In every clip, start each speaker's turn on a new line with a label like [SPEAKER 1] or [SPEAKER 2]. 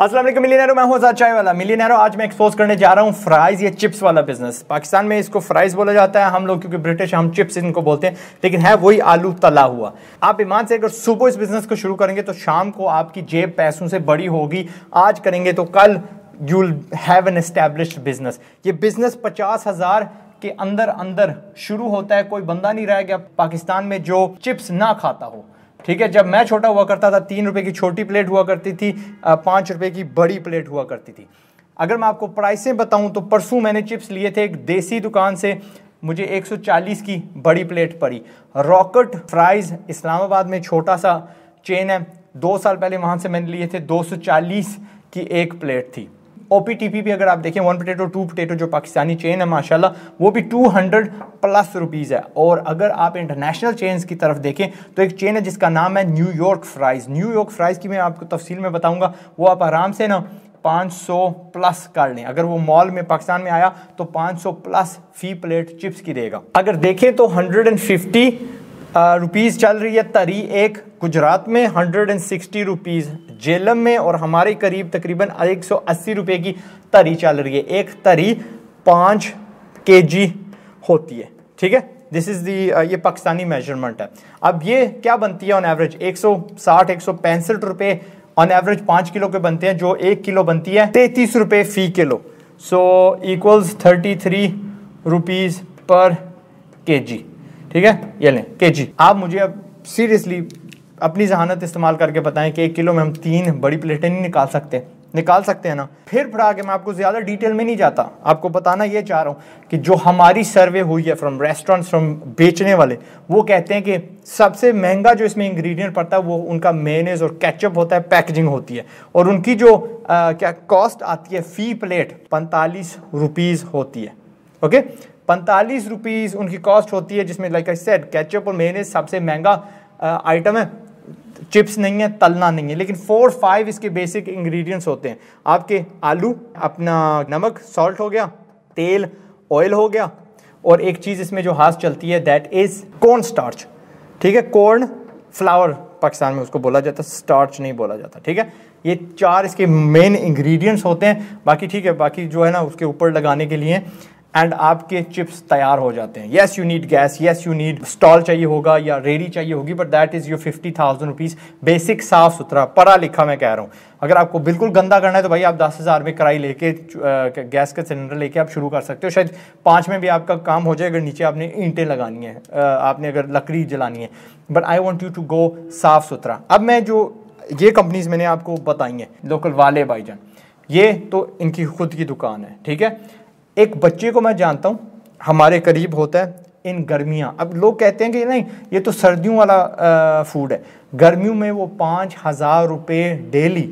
[SPEAKER 1] असल मिलीनरो मैं हूं आजाद चाय वाला मिलीनरो आज मैं एक्सपोज करने जा रहा हूं फ्राइज या चिप्स वाला बिजनेस पाकिस्तान में इसको फ्राइज बोला जाता है हम लोग क्योंकि ब्रिटिश हम चिप्स इनको बोलते हैं लेकिन है वही आलू तला हुआ आप ईमान से अगर सुबह इस बिजनेस को शुरू करेंगे तो शाम को आपकी जेब पैसों से बड़ी होगी आज करेंगे तो कल you'll have an establish business ये बिजनेस पचास हज़ार के अंदर अंदर शुरू होता है कोई बंदा नहीं रह गया पाकिस्तान में जो चिप्स ना खाता हो ठीक है जब मैं छोटा हुआ करता था तीन रुपये की छोटी प्लेट हुआ करती थी पाँच रुपये की बड़ी प्लेट हुआ करती थी अगर मैं आपको प्राइसें बताऊं तो परसों मैंने चिप्स लिए थे एक देसी दुकान से मुझे 140 की बड़ी प्लेट पड़ी रॉकेट फ्राइज इस्लामाबाद में छोटा सा चेन है दो साल पहले वहाँ से मैंने लिए थे 240 की एक प्लेट थी ओपीटीपी भी अगर आप देखें वन पोटेटो टू पोटेटो जो पाकिस्तानी चेन है माशाल्लाह वो भी 200 प्लस रुपीज़ है और अगर आप इंटरनेशनल चेन्स की तरफ देखें तो एक चेन है जिसका नाम है न्यूयॉर्क फ्राइज़ न्यूयॉर्क फ्राइज़ की मैं आपको तफसील में बताऊँगा वो आप आराम से ना 500 प्लस कर लें अगर वो मॉल में पाकिस्तान में आया तो 500 प्लस फी प्लेट चिप्स की देगा अगर देखें तो 150 रुपीज़ चल रही है तरी एक गुजरात में hundred and sixty rupees Jhelum में और हमारे करीब तकरीबन एक सौ अस्सी रुपये की तरी चल रही है एक तरी पाँच के जी होती है ठीक है दिस इज़ दी ये पाकिस्तानी मेजरमेंट है अब ये क्या बनती है ऑन एवरेज एक सौ साठ एक सौ पैंसठ रुपये ऑन एवरेज पाँच किलो के बनते हैं जो एक किलो बनती है तैंतीस रुपये फ़ी kilo so equals thirty three rupees per K जी ठीक है ये लें के आप मुझे अब सीरियसली अपनी जहानत इस्तेमाल करके बताएं कि एक किलो में हम तीन बड़ी प्लेटें नहीं निकाल सकते निकाल सकते हैं ना फिर फिर आगे मैं आपको ज़्यादा डिटेल में नहीं जाता आपको बताना ये चाह रहा हूँ कि जो हमारी सर्वे हुई है फ्रॉम रेस्टोरेंट्स फ्रॉम बेचने वाले वो कहते हैं कि सबसे महंगा जो इसमें इंग्रेडिएंट पड़ता है वो उनका मेनेज और कैचअप होता है पैकेजिंग होती है और उनकी जो आ, क्या कॉस्ट आती है फ़ी प्लेट पैंतालीस रुपीज़ होती है ओके पैंतालीस रुपीज़ उनकी कॉस्ट होती है जिसमें लाइक आई सेड कैचअप और मेरे सबसे महंगा आइटम uh, है चिप्स नहीं है तलना नहीं है लेकिन फोर फाइव इसके बेसिक इंग्रेडिएंट्स होते हैं आपके आलू अपना नमक सॉल्ट हो गया तेल ऑयल हो गया और एक चीज़ इसमें जो हाथ चलती है दैट इज़ कॉर्न स्टार्च ठीक है कॉर्न फ्लावर पाकिस्तान में उसको बोला जाता है स्टार्च नहीं बोला जाता ठीक है ये चार इसके मेन इंग्रेडिएंट्स होते हैं बाकी ठीक है बाकी जो है ना उसके ऊपर लगाने के लिए एंड आपके चिप्स तैयार हो जाते हैं yes you need gas yes you need stall चाहिए होगा या रेडी चाहिए होगी but that is your fifty thousand rupees basic साफ सुथरा पढ़ा लिखा मैं कह रहा हूँ अगर आपको बिल्कुल गंदा करना है तो भाई आप दस हज़ार में कराई लेके गैस का सिलेंडर लेके आप शुरू कर सकते हो शायद पाँच में भी आपका काम हो जाए अगर नीचे आपने ईंटें लगानी है आपने अगर लकड़ी जलानी है but I want you to go साफ सुथरा अब मैं जो ये कंपनीज मैंने आपको बताई हैं लोकल वाले भाईजान ये तो इनकी खुद की दुकान है ठीक है एक बच्चे को मैं जानता हूँ हमारे करीब होता है इन गर्मियाँ अब लोग कहते हैं कि नहीं ये तो सर्दियों वाला आ, फूड है गर्मियों में वो पाँच हज़ार रुपये डेली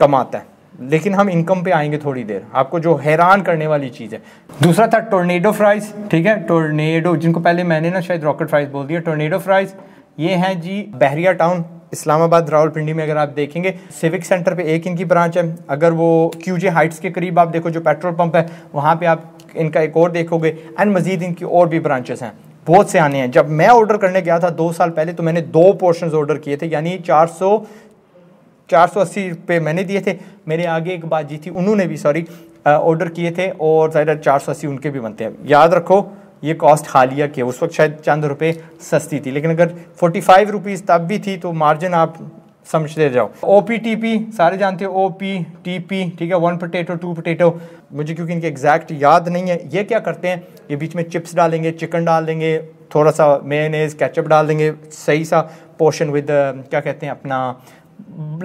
[SPEAKER 1] कमाता है लेकिन हम इनकम पे आएंगे थोड़ी देर आपको जो हैरान करने वाली चीज़ है दूसरा था टोर्नेडो फ्राइज ठीक है टोर्नेडो जिनको पहले मैंने ना शायद रॉकेट फ्राइज बोल दिया टोर्नेडो फ्राइज ये हैं जी बहरिया टाउन इस्लामाबाद रावलपिंडी में अगर आप देखेंगे सिविक सेंटर पे एक इनकी ब्रांच है अगर वो क्यूजे हाइट्स के करीब आप देखो जो पेट्रोल पंप है वहाँ पे आप इनका एक और देखोगे एंड मजीद इनकी और भी ब्रांचेस हैं बहुत से आने हैं जब मैं ऑर्डर करने गया था दो साल पहले तो मैंने दो पोर्शन ऑर्डर किए थे यानी चार सौ चार सौ अस्सी रुपये मैंने दिए थे मेरे आगे एक बात जी थी उन्होंने भी सॉरी ऑर्डर किए थे और ज्यादा चार सौ अस्सी उनके भी बनते हैं याद रखो ये कॉस्ट हालिया की है उस वक्त शायद चंद रुपए सस्ती थी लेकिन अगर फोर्टी फाइव रुपीज़ तब भी थी तो मार्जिन आप समझते जाओ ओ पी टी पी सारे जानते हो ओ पी टी पी ठीक है वन पोटेटो टू पोटेटो मुझे क्योंकि इनके एग्जैक्ट याद नहीं है ये क्या करते हैं ये बीच में चिप्स डालेंगे चिकन डाल देंगे थोड़ा सा मेनेज कैचअप डाल देंगे सही सा पोर्शन विद क्या कहते हैं अपना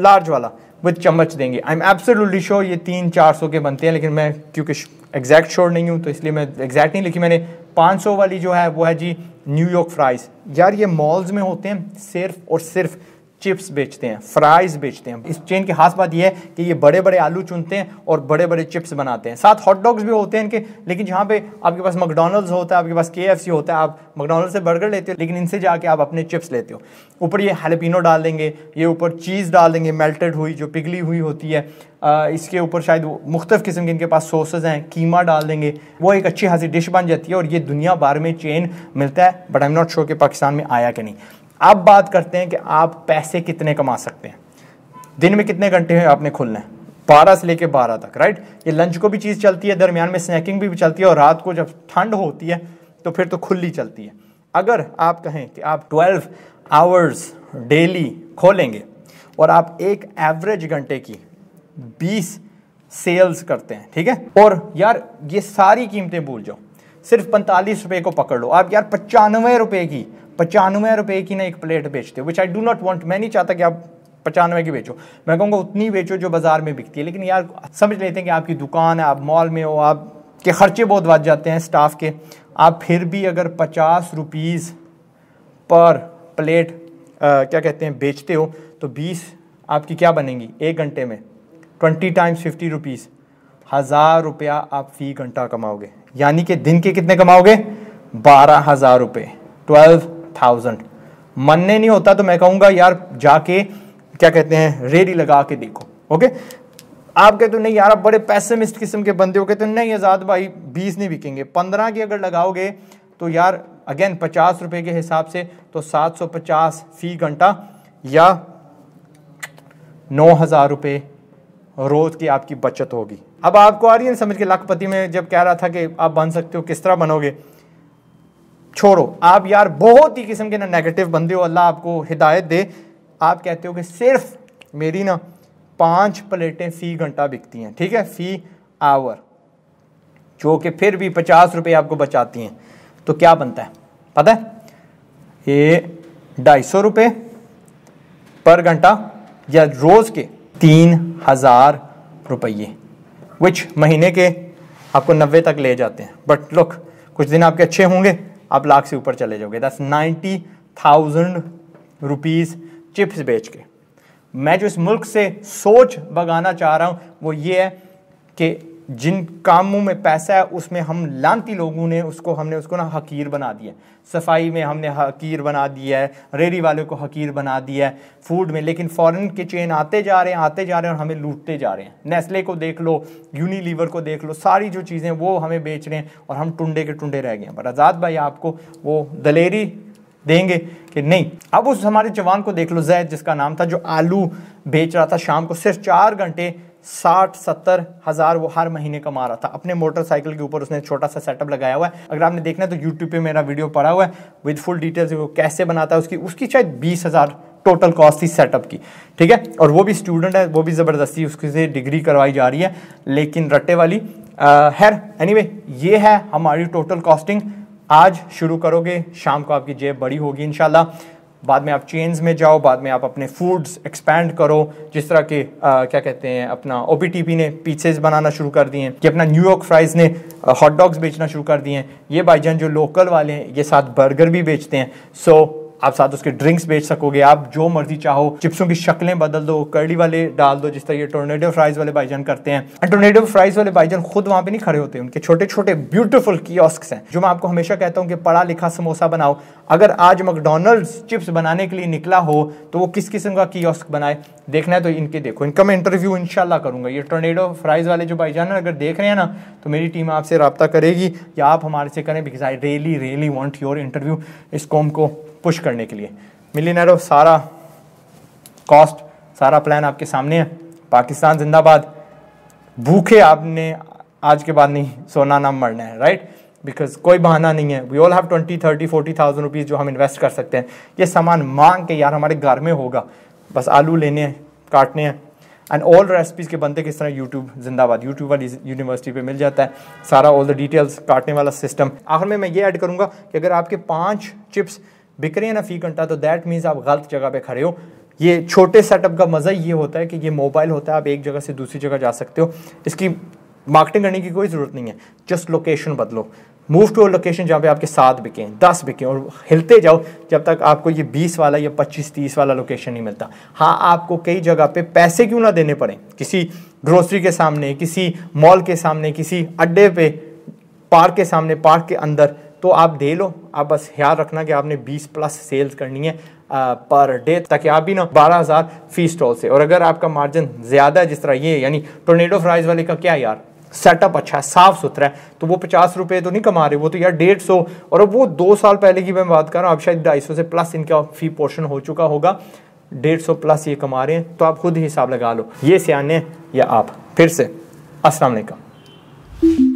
[SPEAKER 1] लार्ज वाला विद चम्मच देंगे आई एम एब्सोल्युटली श्योर ये तीन चार सौ के बनते हैं लेकिन मैं क्योंकि एग्जैक्ट श्योर नहीं हूँ तो इसलिए मैं एग्जैक्ट नहीं लिखी मैंने 500 वाली जो है वो है जी न्यूयॉर्क फ्राइज़ यार ये मॉल्स में होते हैं सिर्फ और सिर्फ चिप्स बेचते हैं फ्राइज बेचते हैं इस चेन की खास बात यह है कि ये बड़े बड़े आलू चुनते हैं और बड़े बड़े चिप्स बनाते हैं साथ हॉट डॉग्स भी होते हैं इनके लेकिन जहाँ पे आपके पास मकडोनल्ड्स होता है आपके पास के होता है आप मकडोनल्ड से बर्गर लेते हो लेकिन इनसे जाके आप अपने चिप्स लेते हो ऊपर ये हेलेपिनो डाल देंगे ये ऊपर चीज़ डाल देंगे मेल्टेड हुई जो पिघली हुई होती है इसके ऊपर शायद मुख्तफ किस्म के इनके पास सोसेज हैं कीमा डाल देंगे वो एक अच्छी खासी डिश बन जाती है और ये दुनिया भर में चेन मिलता है but I am not sure कि पाकिस्तान में आया कि नहीं अब बात करते हैं कि आप पैसे कितने कमा सकते हैं दिन में कितने घंटे हैं आपने खुलना है बारह से लेकर बारह तक राइट ये लंच को भी चीज़ चलती है दरमियान में स्नैकिंग भी, भी चलती है और रात को जब ठंड होती है तो फिर तो खुली चलती है अगर आप कहें कि आप ट्वेल्व आवर्स डेली खोलेंगे और आप एक एवरेज घंटे की बीस सेल्स करते हैं ठीक है और यार ये सारी कीमतें भूल जाओ सिर्फ पैंतालीस रुपये को पकड़ लो आप यार पचानवे रुपये की पचानवे रुपए की ना एक प्लेट बेचते हो which I do not want मैं नहीं चाहता कि आप पचानवे की बेचो मैं कहूँगा उतनी बेचो जो बाज़ार में बिकती है लेकिन यार समझ लेते हैं कि आपकी दुकान है आप मॉल में हो आप के ख़र्चे बहुत बढ़ जाते हैं स्टाफ के आप फिर भी अगर पचास रुपीज़ पर प्लेट आ, क्या कहते हैं बेचते हो तो बीस आपकी क्या बनेंगी एक घंटे में ट्वेंटी टाइम्स फिफ्टी रुपीज़ हज़ार रुपया आप फ़ी घंटा कमाओगे यानी कि दिन के कितने कमाओगे बारह हज़ार रुपये ट्वेल्व थाउजेंड मनने नहीं होता तो मैं कहूंगा यार जाके क्या कहते हैं रेडी लगा के देखो ओके आप कहते तो नहीं यार आप बड़े पैसेमिस्ट किस्म के बंदे हो कहते तो नहीं आज़ाद भाई बीस नहीं बिकेंगे पंद्रह की अगर लगाओगे तो यार अगेन पचास रुपए के हिसाब से तो सात सौ पचास फी घंटा या नौ हज़ार रुपये रोज़ की आपकी बचत होगी अब आपको आ रही है समझ के लाखपति में जब कह रहा था कि आप बन सकते हो किस तरह बनोगे छोड़ो आप यार बहुत ही किस्म के ना नेगेटिव बंदे हो अल्लाह आपको हिदायत दे आप कहते हो कि सिर्फ मेरी ना पाँच प्लेटें फ़ी घंटा बिकती हैं ठीक है फ़ी आवर जो कि फिर भी पचास रुपये आपको बचाती हैं तो क्या बनता है पता है ये ढाई सौ रुपये पर घंटा या रोज़ के तीन हज़ार रुपये कुछ महीने के आपको नब्बे तक ले जाते हैं बट लुक कुछ दिन आपके अच्छे होंगे आप लाख से ऊपर चले जाओगे दस नाइन्टी थाउजेंड रुपीज़ चिप्स बेच के मैं जो इस मुल्क से सोच भगाना चाह रहा हूँ वो ये है कि जिन कामों में पैसा है उसमें हम लानती लोगों ने उसको हमने उसको ना हकीर बना दिया है सफाई में हमने हकीर बना दिया है रेडी वाले को हकीर बना दिया है फूड में लेकिन फॉरेन के चेन आते जा रहे हैं आते जा रहे हैं और हमें लूटते जा रहे हैं नेस्ले को देख लो यूनिलीवर को देख लो सारी जो चीज़ें वो हमें बेच रहे हैं और हम टुंडे के टुंडे रह गए हैं पर आज़ाद भाई आपको वो दलेरी देंगे कि नहीं अब उस हमारे जवान को देख लो जैद जिसका नाम था जो आलू बेच रहा था शाम को सिर्फ चार घंटे साठ सत्तर हज़ार वो हर महीने कमा रहा था अपने मोटरसाइकिल के ऊपर उसने छोटा सा सेटअप लगाया हुआ है अगर आपने देखना है तो यूट्यूब पर मेरा वीडियो पड़ा हुआ है विद फुल डिटेल्स वो कैसे बनाता है उसकी उसकी शायद बीस हज़ार टोटल कॉस्ट थी सेटअप की ठीक है और वो भी स्टूडेंट है वो भी ज़बरदस्ती उसकी से डिग्री करवाई जा रही है लेकिन रट्टे वाली एनी एनीवे ये है हमारी टोटल कॉस्टिंग आज शुरू करोगे शाम को आपकी जेब बड़ी होगी इनशाला बाद में आप चेन्स में जाओ बाद में आप अपने फूड्स एक्सपैंड करो जिस तरह के आ, क्या कहते हैं अपना ओ ने पिज्जेज बनाना शुरू कर दिए कि अपना न्यूयॉर्क फ्राइज ने हॉट डॉग्स बेचना शुरू कर दिए ये भाईजान जो लोकल वाले हैं ये साथ बर्गर भी बेचते हैं सो so, आप साथ उसके ड्रिंक्स बेच सकोगे आप जो मर्जी चाहो चिप्सों की शक्लें बदल दो कड़ी वाले डाल दो जिस तरह ये टोर्नेडो फ्राइज वाले भाईजान करते हैं एंड टोर्नेडो फ्राइज वाले भाईजान खुद वहां पे नहीं खड़े होते उनके छोटे छोटे ब्यूटीफुल कियोस्क हैं जो मैं आपको हमेशा कहता हूँ कि पढ़ा लिखा समोसा बनाओ अगर आज मैकडोनल्ड्स चिप्स बनाने के लिए निकला हो तो वो किस किस्म का कियोस्क बनाए देखना है तो इनके देखो इनका मैं इंटरव्यू इनशाला करूंगा ये टोर्नेडो फ्राइज वाले जो भाईजान है अगर देख रहे हैं ना तो मेरी टीम आपसे रबता करेगी या आप हमारे से करें because I really really want your interview इस कॉम को पुश करने के लिए मिलीनर सारा कॉस्ट सारा प्लान आपके सामने है पाकिस्तान जिंदाबाद भूखे आपने आज के बाद नहीं सोना ना मरना है राइट बिकॉज कोई बहाना नहीं है we all have twenty thirty forty thousand rupees जो हम इन्वेस्ट कर सकते हैं ये सामान मांग के यार हमारे घर में होगा बस आलू लेने हैं काटने हैं एंड ऑल रेसिपीज़ के बनते किस तरह यूट्यूब जिंदाबाद यूट्यूब वाली यूनिवर्सिटी पे मिल जाता है सारा ऑल द डिटेल्स काटने वाला सिस्टम आखिर में मैं ये ऐड करूँगा कि अगर आपके पाँच चिप्स बिक रही है ना फी घंटा तो दैट मीन्स आप गलत जगह पे खड़े हो ये छोटे सेटअप का मज़ा ये होता है कि ये मोबाइल होता है आप एक जगह से दूसरी जगह जा सकते हो इसकी मार्केटिंग करने की कोई ज़रूरत नहीं है जस्ट लोकेशन बदलो मूव टू लोकेशन जहाँ पे आपके सात बिकें दस बिकें और हिलते जाओ जब तक आपको ये बीस वाला या पच्चीस तीस वाला लोकेशन नहीं मिलता हाँ आपको कई जगह पे पैसे क्यों ना देने पड़े किसी ग्रोसरी के सामने किसी मॉल के सामने किसी अड्डे पे पार्क के सामने पार्क के अंदर तो आप दे लो आप बस ख्याल रखना कि आपने 20 प्लस सेल्स करनी है आ, पर डे ताकि आप भी ना बारह हज़ार फी स्टॉल से और अगर आपका मार्जिन ज़्यादा है जिस तरह ये यानी टोनेडो फ्राइज़ वाले का क्या यार सेटअप अच्छा है साफ सुथरा है तो वो पचास रुपये तो नहीं कमा रहे वो तो यार डेढ़ सौ और अब वो दो साल पहले की मैं बात कर रहा हूँ अब शायद ढाई सौ से प्लस इनका फी पोर्शन हो चुका होगा डेढ़ सौ प्लस ये कमा रहे हैं तो आप खुद ही हिसाब लगा लो ये सियाने या आप फिर से असलकम